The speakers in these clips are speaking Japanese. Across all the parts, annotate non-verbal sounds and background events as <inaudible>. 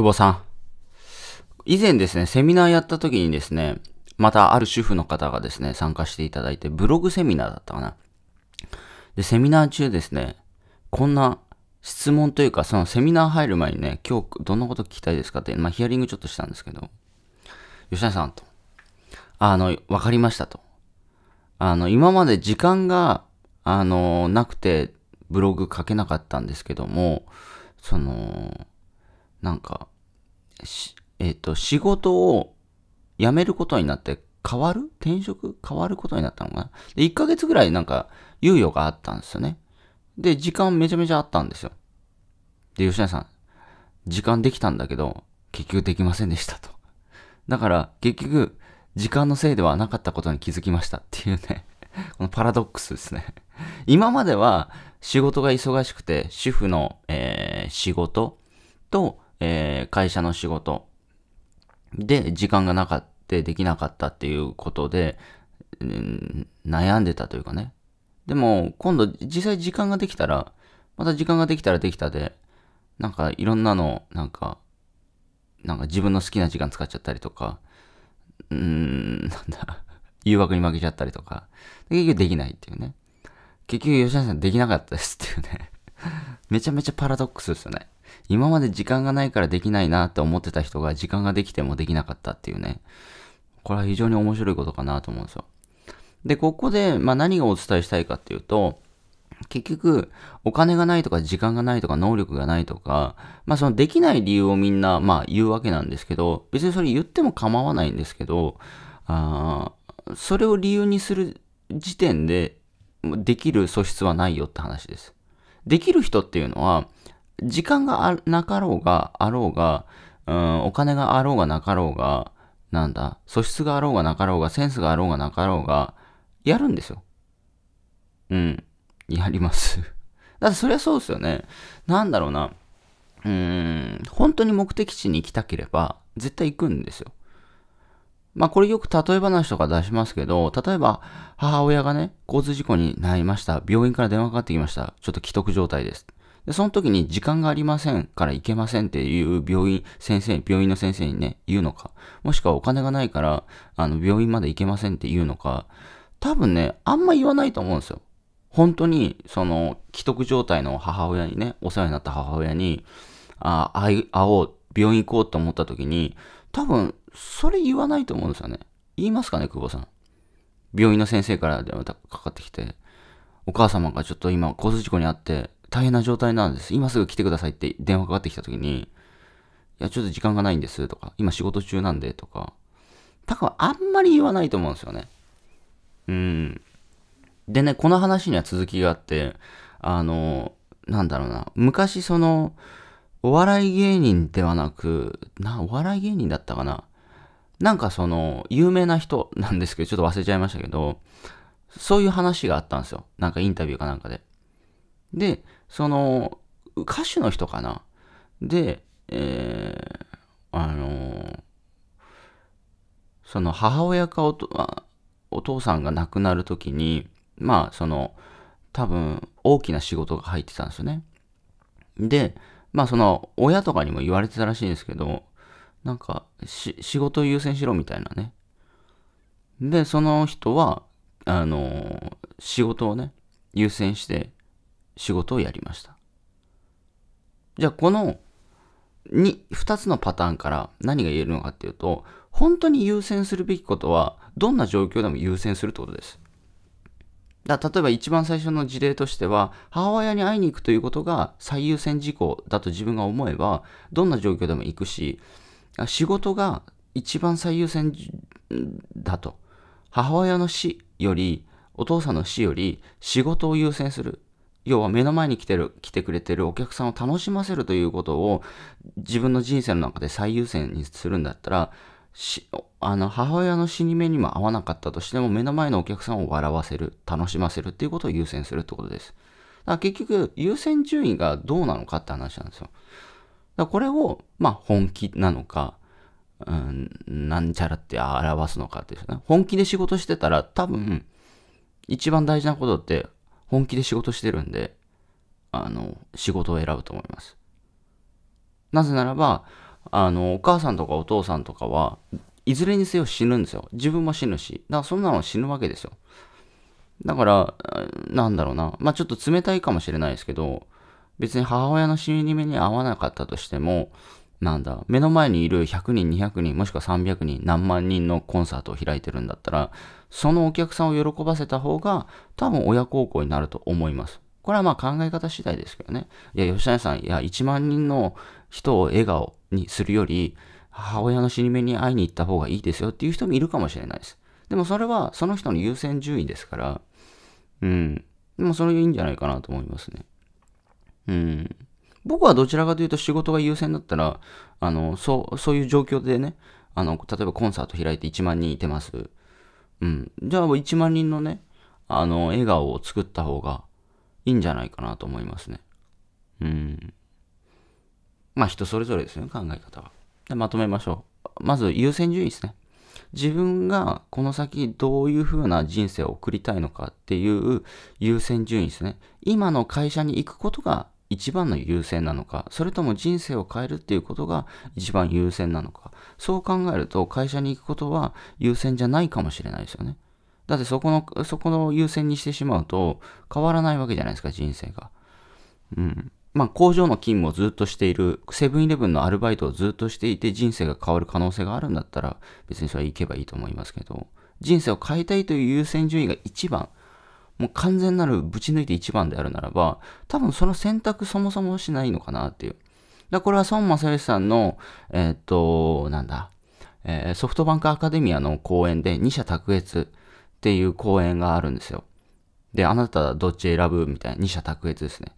久保さん。以前ですね、セミナーやった時にですね、またある主婦の方がですね、参加していただいて、ブログセミナーだったかな。で、セミナー中ですね、こんな質問というか、そのセミナー入る前にね、今日どんなこと聞きたいですかって、まあヒアリングちょっとしたんですけど、吉田さんと、あの、わかりましたと。あの、今まで時間が、あの、なくてブログ書けなかったんですけども、その、なんか、えっ、ー、と、仕事を辞めることになって変わる転職変わることになったのかなで、1ヶ月ぐらいなんか猶予があったんですよね。で、時間めちゃめちゃあったんですよ。で、吉田さん、時間できたんだけど、結局できませんでしたと。だから、結局、時間のせいではなかったことに気づきましたっていうね <laughs> このパラドックスですね今までは仕事が忙しくて、主婦の、えー、仕事と、えー、会社の仕事で時間がなかった、できなかったっていうことで、うん、悩んでたというかね。でも、今度実際時間ができたら、また時間ができたらできたで、なんかいろんなの、なんか、なんか自分の好きな時間使っちゃったりとか、うーん、なんだ、誘惑に負けちゃったりとか、結局できないっていうね。結局吉田さんできなかったですっていうねめちゃめちゃパラドックスですよね。今まで時間がないからできないなって思ってた人が時間ができてもできなかったっていうね。これは非常に面白いことかなと思うんですよ。で、ここで、まあ、何がお伝えしたいかっていうと、結局、お金がないとか時間がないとか能力がないとか、まあそのできない理由をみんな、まあ言うわけなんですけど、別にそれ言っても構わないんですけど、あそれを理由にする時点でできる素質はないよって話です。できる人っていうのは、時間がなかろうが、あろうが、うん、お金があろうがなかろうが、なんだ、素質があろうがなかろうが、センスがあろうがなかろうが、やるんですよ。うん。やります <laughs> だってそりゃそうですよね。なんだろうな。うーん、本当に目的地に行きたければ、絶対行くんですよ。まあこれよく例え話とか出しますけど、例えば母親がね、交通事故になりました。病院から電話かかってきました。ちょっと既得状態です。で、その時に時間がありませんから行けませんっていう病院、先生、病院の先生にね、言うのか、もしくはお金がないから、あの、病院まで行けませんって言うのか、多分ね、あんま言わないと思うんですよ。本当に、その、既得状態の母親にね、お世話になった母親に、あ、あ会おう、病院行こうと思った時に、多分、それ言わないと思うんですよね。言いますかね、久保さん。病院の先生からでまたかかってきて、お母様がちょっと今交通事故に遭って大変な状態なんです。今すぐ来てくださいって電話かかってきた時に、いや、ちょっと時間がないんですとか、今仕事中なんでとか、多分あんまり言わないと思うんですよね。うん。でね、この話には続きがあって、あの、なんだろうな、昔その、お笑い芸人ではなく、な、お笑い芸人だったかな。なんかその、有名な人なんですけど、ちょっと忘れちゃいましたけど、そういう話があったんですよ。なんかインタビューかなんかで。で、その、歌手の人かなで、えー、あのー、その母親かおお父さんが亡くなる時に、まあ、その、多分、大きな仕事が入ってたんですよね。で、まあ、その、親とかにも言われてたらしいんですけど、なんか、し、仕事優先しろみたいなね。で、その人は、あの、仕事をね、優先して仕事をやりました。じゃあ、この2、二つのパターンから何が言えるのかっていうと、本当に優先するべきことは、どんな状況でも優先するってことです。だ例えば一番最初の事例としては、母親に会いに行くということが最優先事項だと自分が思えば、どんな状況でも行くし、仕事が一番最優先だと。母親の死より、お父さんの死より仕事を優先する。要は目の前に来てる、来てくれてるお客さんを楽しませるということを自分の人生の中で最優先にするんだったら、あの母親の死に目にも合わなかったとしても目の前のお客さんを笑わせる、楽しませるっていうことを優先するってことです。だから結局優先順位がどうなのかって話なんですよ。だこれを、まあ、本気なのか、うん、なんちゃらって表すのかですね。本気で仕事してたら、多分、一番大事なことって、本気で仕事してるんで、あの、仕事を選ぶと思います。なぜならば、あの、お母さんとかお父さんとかは、いずれにせよ死ぬんですよ。自分も死ぬし。だからそんなの死ぬわけですよ。だから、なんだろうな。まあちょっと冷たいかもしれないですけど、別に母親の死に目に合わなかったとしても、なんだ、目の前にいる100人、200人、もしくは300人、何万人のコンサートを開いてるんだったら、そのお客さんを喜ばせた方が、多分親孝行になると思います。これはまあ考え方次第ですけどね。いや、吉谷さん、いや、1万人の人を笑顔にするより、母親の死に目に会いに行った方がいいですよっていう人もいるかもしれないです。でもそれはその人の優先順位ですから、うん。でもそれいいんじゃないかなと思いますね。うん。僕はどちらかというと仕事が優先だったら、あの、そう、そういう状況でね、あの、例えばコンサート開いて1万人いてます。うん。じゃあ1万人のね、あの、笑顔を作った方がいいんじゃないかなと思いますね。うん。まあ人それぞれですよね、考え方は。でまとめましょう。まず優先順位ですね。自分がこの先どういう風な人生を送りたいのかっていう優先順位ですね。今の会社に行くことが一番の優先なのか、それとも人生を変えるっていうことが一番優先なのか、そう考えると会社に行くことは優先じゃないかもしれないですよね。だってそこの、そこの優先にしてしまうと変わらないわけじゃないですか、人生が。うん。まあ、工場の勤務をずっとしている、セブンイレブンのアルバイトをずっとしていて人生が変わる可能性があるんだったら別にそれは行けばいいと思いますけど、人生を変えたいという優先順位が一番もう完全なるぶち抜いて1番であるならば、多分その選択そもそもしないのかなっていう。だこれは孫正義さんの、えっ、と、なんだ、えー、ソフトバンクアカデミアの講演で二者卓越っていう講演があるんですよ。で、あなたはどっち選ぶみたいな二者卓越ですね。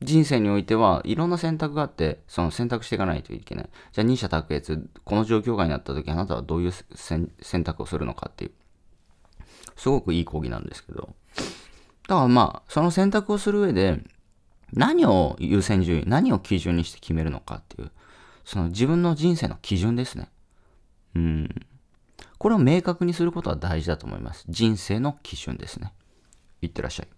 人生においてはいろんな選択があって、その選択していかないといけない。じゃあ二者卓越、この状況下になった時あなたはどういう選択をするのかっていう。すごくいい講義なんですけど。だからまあ、その選択をする上で、何を優先順位、何を基準にして決めるのかっていう、その自分の人生の基準ですね。うん。これを明確にすることは大事だと思います。人生の基準ですね。いってらっしゃい。